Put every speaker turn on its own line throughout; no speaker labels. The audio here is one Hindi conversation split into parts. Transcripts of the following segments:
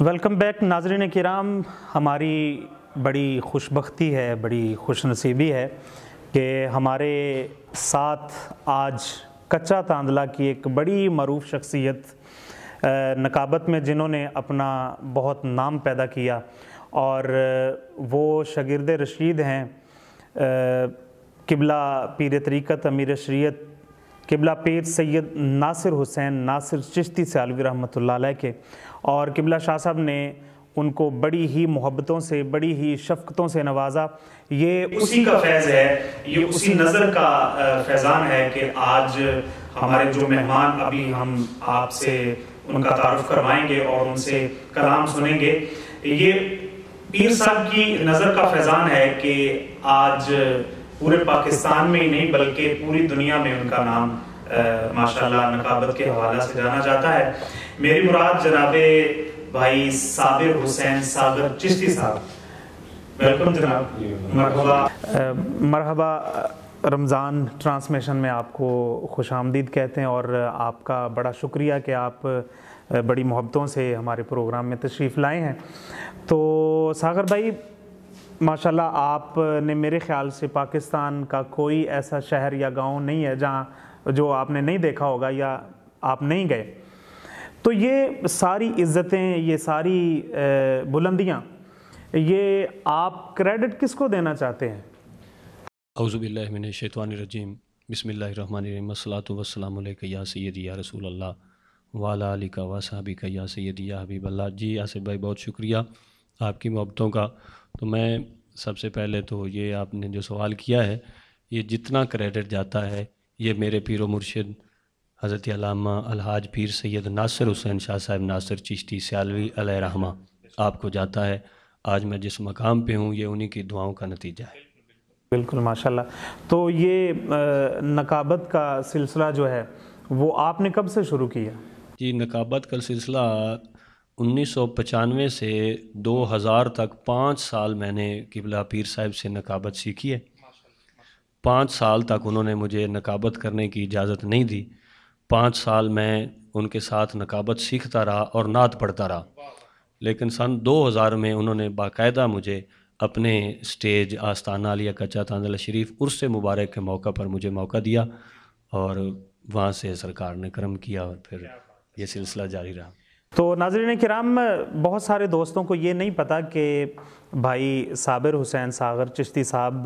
वेलकम बैक नाजरन कराम हमारी बड़ी खुशबी है बड़ी खुश नसीबी है कि हमारे साथ आज कच्चा तांदला की एक बड़ी मरूफ शख्सियत नकाबत में जिन्होंने अपना बहुत नाम पैदा किया और वो शगिरद रशीद हैं किबला पीर तरीक़त अमीर शरीत किबला पीर सैयद नासिर हुसैन नासिर चिश्ती से अलवी रहमत के और किबला शाह साहब ने उनको बड़ी ही मोहब्बतों से बड़ी ही शफकतों से नवाजा ये उसी का फैज़ है ये उसी नज़र का फैज़ान है कि आज हमारे जो मेहमान अभी हम आपसे उनका तारफ़ करवाएंगे और उनसे कलाम सुनेंगे ये पीर साहब की नज़र का फैज़ान है कि आज पूरे पाकिस्तान में ही नहीं बल्कि पूरी दुनिया में उनका नाम माशाल्लाह नकाबत के हवाला से जाना जाता है मेरी मुराद जनाबे भाई साबिर हुसैन सागर चिश्ती साहब वेलकम जनाब मरहबा मरहबा रमज़ान ट्रांसमिशन में आपको खुश आमदीद कहते हैं और आपका बड़ा शुक्रिया कि आप बड़ी मोहब्बतों से हमारे प्रोग्राम में तशरीफ़ लाए हैं तो सागर भाई माशाल्लाह आपने मेरे ख्याल से पाकिस्तान का कोई ऐसा शहर या गांव नहीं है जहां जो आपने नहीं देखा होगा या आप नहीं गए तो ये सारी इज़्ज़तें ये सारी बुलंदियां ये आप क्रेडिट किसको देना चाहते हैं
अवज़ुबिल्लिन शैतवानरजीम बसमीम सलात वसलम या सैद या रसूल वाला अली का वासाबी या सैद या हबीब अल्लाह जी आसिफ भाई बहुत शुक्रिया आपकी मोहब्बतों का तो मैं सबसे पहले तो ये आपने जो सवाल किया है ये जितना क्रेडिट जाता है ये मेरे पीर मुर्शिद हज़रत अलामा अलहाज पीर सैयद नासिर हुसैन शाह साहब नासिर चिश्ती सियालवी रहमा आपको जाता है आज मैं जिस मकाम पे हूँ ये उन्हीं की दुआओं का नतीजा है
बिल्कुल माशाल्लाह तो ये नकाबत का सिलसिला जो है
वो आपने कब से शुरू किया जी नकाबत का सिलसिला 1995 से 2000 तक पाँच साल मैंने किबला पीर साहब से नकाबत सीखी है पाँच साल तक उन्होंने मुझे नकाबत करने की इजाज़त नहीं दी पाँच साल मैं उनके साथ नकाबत सीखता रहा और नात पढ़ता रहा लेकिन सन 2000 में उन्होंने बाकायदा मुझे अपने स्टेज आस्ताना अलिया कच्चा तांदला शरीफ उर्स मुबारक के मौका पर मुझे मौका दिया और वहाँ से सरकार ने क्रम किया और फिर ये सिलसिला जारी रहा
तो नाजरन कराम बहुत सारे दोस्तों को ये नहीं पता कि भाई साबिर हुसैन सागर चिश्ती साहब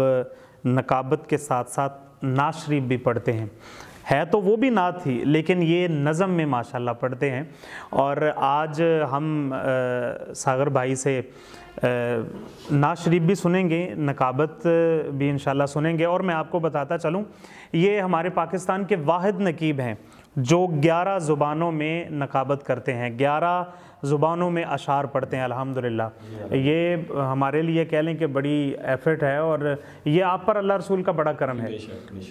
नकाबत के साथ साथ नात शरीफ भी पढ़ते हैं है तो वो भी नात थी लेकिन ये नज़म में माशाल्लाह पढ़ते हैं और आज हम आ, सागर भाई से नात शरीफ भी सुनेंगे नकाबत भी इन सुनेंगे और मैं आपको बताता चलूँ ये हमारे पाकिस्तान के वाद नकीब हैं जो 11 ज़ुबानों में नकाबत करते हैं 11 ज़ुबानों में अशार पढ़ते हैं अल्हम्दुलिल्लाह ये हमारे लिए कह लें कि बड़ी एफर्ट है और ये आप पर अल्लाह रसूल का बड़ा करम है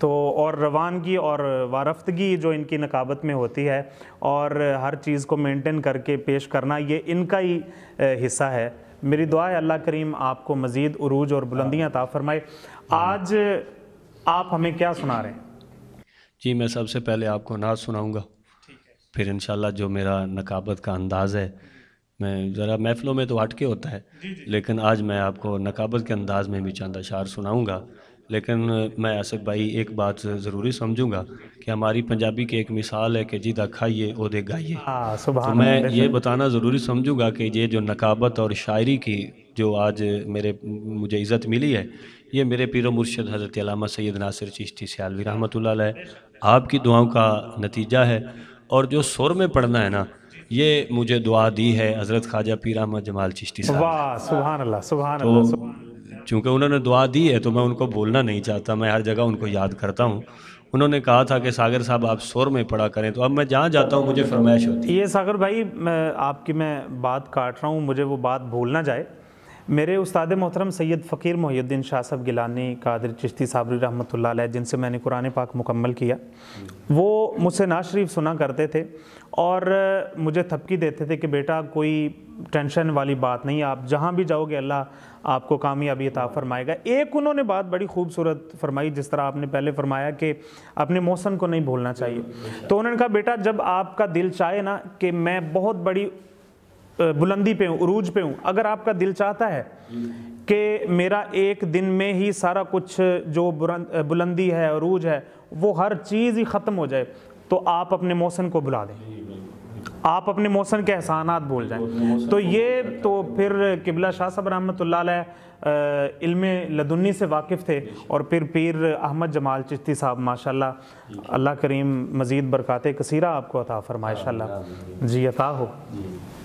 तो और रवानगी और वारफ्तगी जो इनकी नकाबत में होती है और हर चीज़ को मेंटेन करके पेश करना ये इनका ही हिस्सा है मेरी दुआ है अल्लाह करीम आपको मज़ीद अरूज और बुलंदियाँ ताफरमाए फरमाए आज आप हमें क्या सुना रहे हैं
जी मैं सबसे पहले आपको नाज सुनाऊँगा फिर इन जो मेरा नकाबत का अंदाज़ है मैं ज़रा महफ़लों में तो हटके होता है लेकिन आज मैं आपको नकाबत के अंदाज़ में भी चंद अशार सुनाऊँगा लेकिन मैं आसिफ भाई एक बात ज़रूरी समझूंगा कि हमारी पंजाबी की एक मिसाल है कि जीदा खाइए ओदे गाइए
हाँ, तो मैं ये
बताना ज़रूरी समझूंगा कि ये जो नकाबत और शायरी की जो आज मेरे मुझे इज़्ज़त मिली है ये मेरे पीर मुर्शद हज़रत अलामा सैद नासिर चिश्ती सियालवी रहमत आपकी दुआओं का नतीजा है और जो शोर में पढ़ना है ना ये मुझे दुआ दी है हज़रत ख्वाजा पीर अहमद जमाल चिश्ती सुबह तो चूँकि उन्होंने दुआ दी है तो मैं उनको बोलना नहीं चाहता मैं हर जगह उनको याद करता हूँ उन्होंने कहा था कि सागर साहब आप शोर में पढ़ा करें तो अब मैं जहाँ जाता हूँ मुझे फरमाइश होती
है ये सागर भाई मैं आपकी मैं बात काट रहा हूँ मुझे वो बात भूलना जाए मेरे उस्ताद मोहतरम सैयद फ़कीर मोहद्दीन शाह साहब गिलानी कादिर चिश्ती साबरी रहमत जिनसे मैंने कुरान पाक मुकम्मल किया वो मुझसे नाशरीफ शरीफ सुना करते थे और मुझे थपकी देते थे कि बेटा कोई टेंशन वाली बात नहीं आप जहाँ भी जाओगे अल्लाह आपको कामयाबी अता फरमाएगा एक उन्होंने बात बड़ी खूबसूरत फरमाई जिस तरह आपने पहले फरमाया कि अपने मौसम को नहीं भूलना चाहिए तो उन्होंने कहा बेटा जब आपका दिल चाहे ना कि मैं बहुत बड़ी बुलंदी पे हूँ उरूज पे हूँ अगर आपका दिल चाहता है कि मेरा एक दिन में ही सारा कुछ जो बुलंदी है अरूज है वो हर चीज़ ही ख़त्म हो जाए तो आप अपने मौसम को बुला दें आप अपने मौसम के एहसानात भूल जाएं तो ये तो फिर किबला शाह साहब रहमत इल्म लदुन्नी से वाकिफ़ थे और फिर पीर अहमद जमाल चिश्ती साहब माशाल्लाह अल्लाह करीम मज़ीद बरक़ात कसीरा आपको अता फ़रमाए जी अता हो